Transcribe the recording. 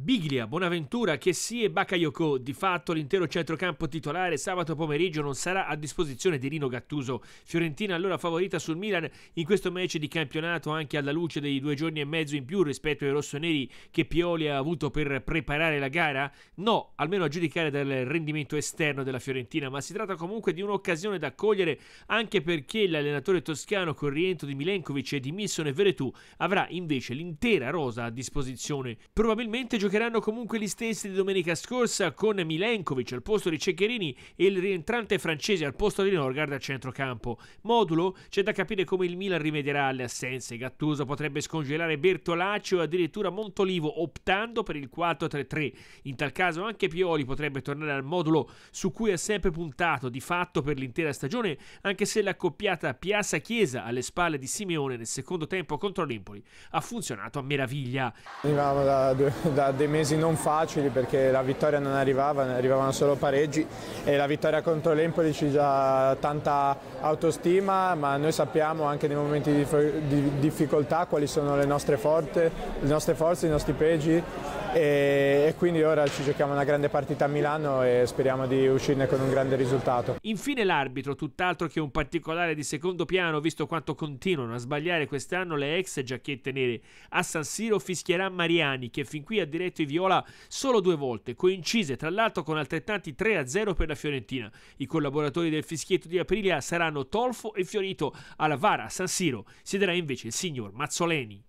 Biglia, Bonaventura, Chessi e Bakayoko, di fatto l'intero centrocampo titolare sabato pomeriggio non sarà a disposizione di Rino Gattuso. Fiorentina allora favorita sul Milan in questo match di campionato anche alla luce dei due giorni e mezzo in più rispetto ai rossoneri che Pioli ha avuto per preparare la gara? No, almeno a giudicare dal rendimento esterno della Fiorentina, ma si tratta comunque di un'occasione da cogliere anche perché l'allenatore toscano col rientro di Milenkovic e di Missone Veretù avrà invece l'intera rosa a disposizione. Probabilmente giocheranno comunque gli stessi di domenica scorsa con Milenkovic al posto di Ceccherini e il rientrante francese al posto di Norgard a centrocampo. Modulo c'è da capire come il Milan rimedierà alle assenze. Gattuso potrebbe scongelare Bertolaccio o addirittura Montolivo optando per il 4-3-3. In tal caso anche Pioli potrebbe tornare al modulo su cui ha sempre puntato di fatto per l'intera stagione, anche se l'accoppiata Piazza-Chiesa alle spalle di Simeone nel secondo tempo contro l'Empoli ha funzionato a meraviglia. Venivamo da, da, dei mesi non facili perché la vittoria non arrivava, ne arrivavano solo pareggi e la vittoria contro l'Empoli ci dà tanta autostima, ma noi sappiamo anche nei momenti di, di difficoltà quali sono le nostre, forte, le nostre forze, i nostri peggi e, e, quindi ora ci giochiamo una grande partita a Milano e speriamo di uscirne con un grande risultato. Infine l'arbitro, tutt'altro che un particolare di secondo piano, visto quanto continuano a sbagliare quest'anno le ex giacchette nere. A San Siro fischierà Mariani che fin qui ha diretto scudetto i viola solo due volte, coincise tra l'altro con altrettanti 3-0 per la Fiorentina. I collaboratori del fischietto di Aprilia saranno Tolfo e Fiorito. Alla Vara, a San Siro, siederà invece il signor Mazzoleni.